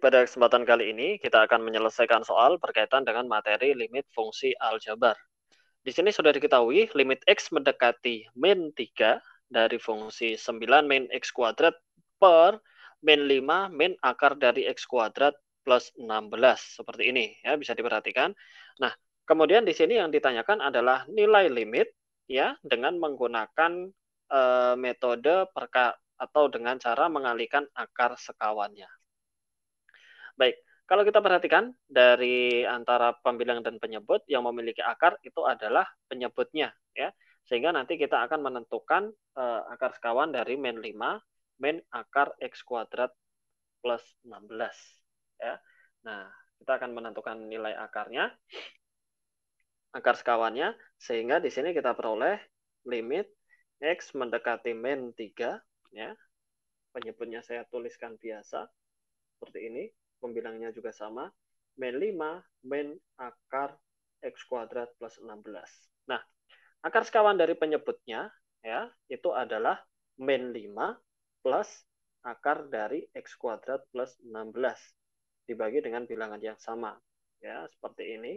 pada kesempatan kali ini kita akan menyelesaikan soal berkaitan dengan materi limit fungsi aljabar. Di sini sudah diketahui limit x mendekati min 3 dari fungsi 9 min x kuadrat per min 5 min akar dari x kuadrat plus 16 seperti ini ya bisa diperhatikan. Nah, kemudian di sini yang ditanyakan adalah nilai limit ya dengan menggunakan e, metode perka atau dengan cara mengalihkan akar sekawannya. Baik, kalau kita perhatikan dari antara pembilang dan penyebut yang memiliki akar itu adalah penyebutnya ya. Sehingga nanti kita akan menentukan uh, akar sekawan dari min 5 min akar x kuadrat plus 16 ya. Nah, kita akan menentukan nilai akarnya akar sekawannya sehingga di sini kita peroleh limit x mendekati min 3 ya. Penyebutnya saya tuliskan biasa bilangnya juga sama, min 5 min akar x kuadrat plus 16. Nah, akar sekawan dari penyebutnya ya itu adalah min 5 plus akar dari x kuadrat plus 16 dibagi dengan bilangan yang sama ya seperti ini.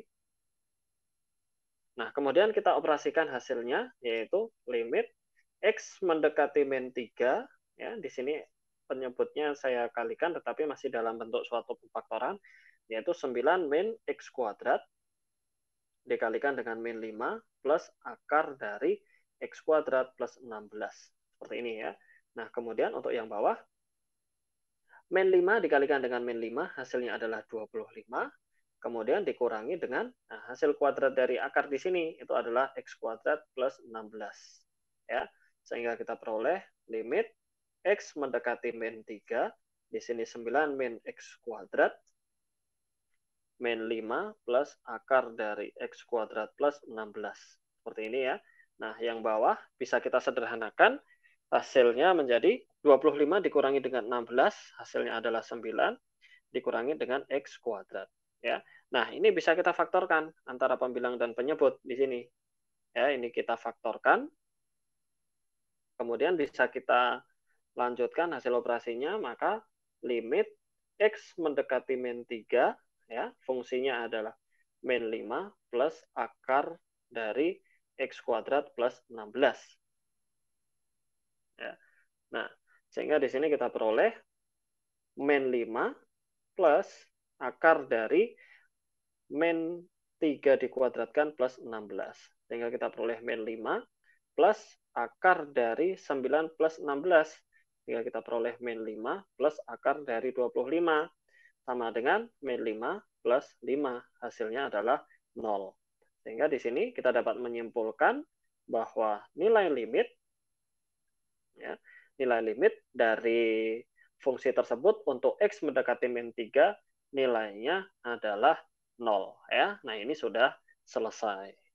Nah, kemudian kita operasikan hasilnya yaitu limit x mendekati min 3 ya di sini penyebutnya saya kalikan tetapi masih dalam bentuk suatu pemfaktoran yaitu 9 min x kuadrat dikalikan dengan min 5 plus akar dari x kuadrat plus 16. Seperti ini ya. Nah, kemudian untuk yang bawah min 5 dikalikan dengan min 5 hasilnya adalah 25 kemudian dikurangi dengan nah, hasil kuadrat dari akar di sini itu adalah x kuadrat plus 16 ya sehingga kita peroleh limit X mendekati min 3. Di sini 9 min X kuadrat. Min 5 plus akar dari X kuadrat plus 16. Seperti ini ya. Nah, yang bawah bisa kita sederhanakan. Hasilnya menjadi 25 dikurangi dengan 16. Hasilnya adalah 9 dikurangi dengan X kuadrat. Ya. Nah, ini bisa kita faktorkan antara pembilang dan penyebut di sini. Ya, ini kita faktorkan kemudian bisa kita lanjutkan hasil operasinya, maka limit X mendekati min 3, ya, fungsinya adalah min 5 plus akar dari X kuadrat plus 16. Ya. Nah, sehingga di sini kita peroleh min 5 plus akar dari min 3 dikuadratkan plus 16. Sehingga kita peroleh min 5 plus akar dari 9 plus 16 tinggal kita peroleh min 5 plus akar dari 25 sama dengan min 5 plus 5 hasilnya adalah 0 sehingga di sini kita dapat menyimpulkan bahwa nilai limit ya, nilai limit dari fungsi tersebut untuk x mendekati min 3 nilainya adalah 0 ya. Nah, ini sudah selesai.